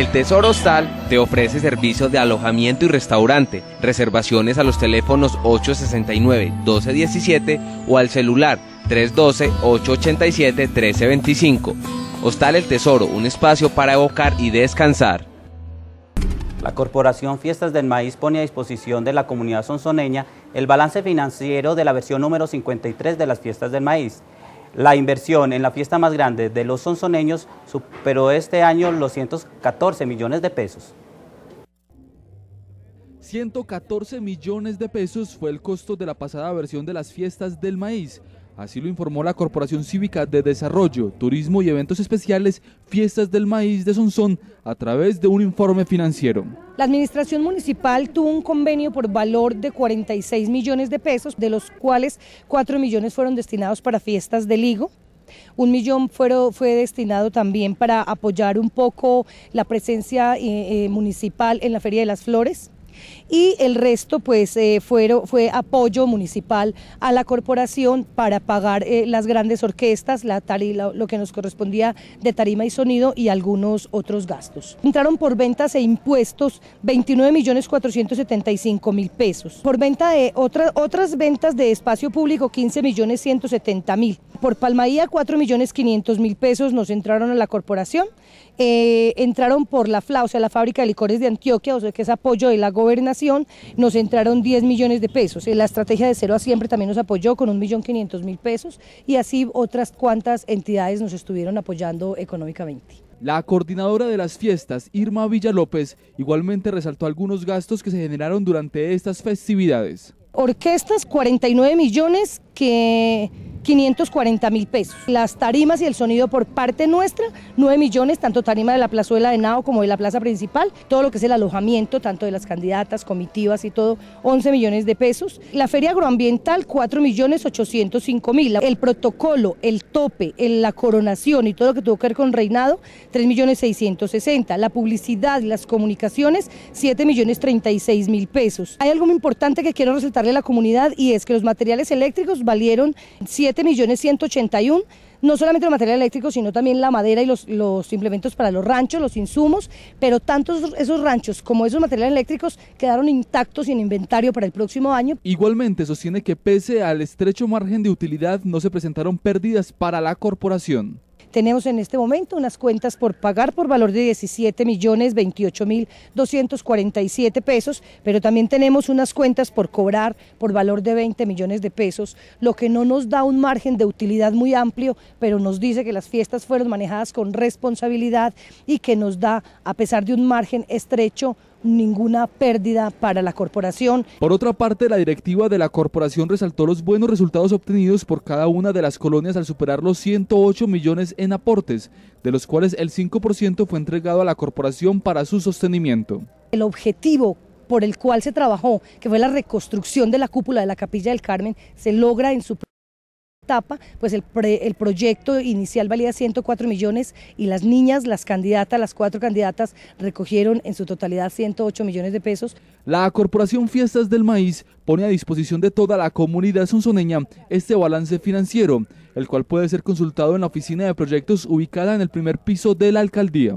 El Tesoro Hostal te ofrece servicios de alojamiento y restaurante, reservaciones a los teléfonos 869-1217 o al celular 312-887-1325. Hostal El Tesoro, un espacio para evocar y descansar. La Corporación Fiestas del Maíz pone a disposición de la comunidad sonsoneña el balance financiero de la versión número 53 de las Fiestas del Maíz. La inversión en la fiesta más grande de los sonsoneños superó este año los 114 millones de pesos. 114 millones de pesos fue el costo de la pasada versión de las fiestas del maíz, Así lo informó la Corporación Cívica de Desarrollo, Turismo y Eventos Especiales Fiestas del Maíz de Sonsón a través de un informe financiero. La administración municipal tuvo un convenio por valor de 46 millones de pesos, de los cuales 4 millones fueron destinados para fiestas del ligo, un millón fue, destinado también para apoyar un poco la presencia eh, eh, municipal en la Feria de las Flores y el resto pues eh, fueron, fue apoyo municipal a la corporación para pagar eh, las grandes orquestas, la tarima, lo que nos correspondía de tarima y sonido y algunos otros gastos. Entraron por ventas e impuestos 29.475.000 pesos, por venta de otras otras ventas de espacio público 15.170.000. por Palmaía 4.500.000 pesos nos entraron a la corporación eh, entraron por la FLA, o sea, la fábrica de licores de Antioquia, o sea, que es apoyo de la gobernación, nos entraron 10 millones de pesos. Eh, la estrategia de cero a siempre también nos apoyó con 1.500.000 pesos y así otras cuantas entidades nos estuvieron apoyando económicamente. La coordinadora de las fiestas, Irma Villa López, igualmente resaltó algunos gastos que se generaron durante estas festividades. Orquestas, 49 millones que 540 mil pesos. Las tarimas y el sonido por parte nuestra, 9 millones, tanto tarima de la plazuela de Nao como de la plaza principal, todo lo que es el alojamiento, tanto de las candidatas, comitivas y todo, 11 millones de pesos. La feria agroambiental, 4 millones 805 mil. El protocolo, el tope, la coronación y todo lo que tuvo que ver con reinado, 3 millones 660. La publicidad, las comunicaciones, 7 millones 36 mil pesos. Hay algo muy importante que quiero resaltarle a la comunidad y es que los materiales eléctricos valieron 7 millones 181 no solamente el material eléctrico sino también la madera y los, implementos para los ranchos, los insumos, pero tanto esos, ranchos como esos materiales eléctricos quedaron intactos y en inventario para el próximo año. Igualmente sostiene que pese al estrecho margen de utilidad no se presentaron pérdidas para la corporación. Tenemos en este momento unas cuentas por pagar por valor de 17 millones 28 mil 247 pesos, pero también tenemos unas cuentas por cobrar por valor de 20 millones de pesos, lo que no nos da un margen de utilidad muy amplio, pero nos dice que las fiestas fueron manejadas con responsabilidad y que nos da, a pesar de un margen estrecho, ninguna pérdida para la corporación. Por otra parte, la directiva de la corporación resaltó los buenos resultados obtenidos por cada una de las colonias al superar los 108 millones en aportes, de los cuales el 5% fue entregado a la corporación para su sostenimiento. El objetivo por el cual se trabajó, que fue la reconstrucción de la cúpula de la Capilla del Carmen, se logra en su pues el, proyecto inicial valía 104 millones y las niñas, las candidatas, las cuatro candidatas recogieron en su totalidad 108 millones de pesos. La Corporación Fiestas del Maíz pone a disposición de toda la comunidad sonsoneña este balance financiero, el cual puede ser consultado en la oficina de proyectos ubicada en el primer piso de la alcaldía.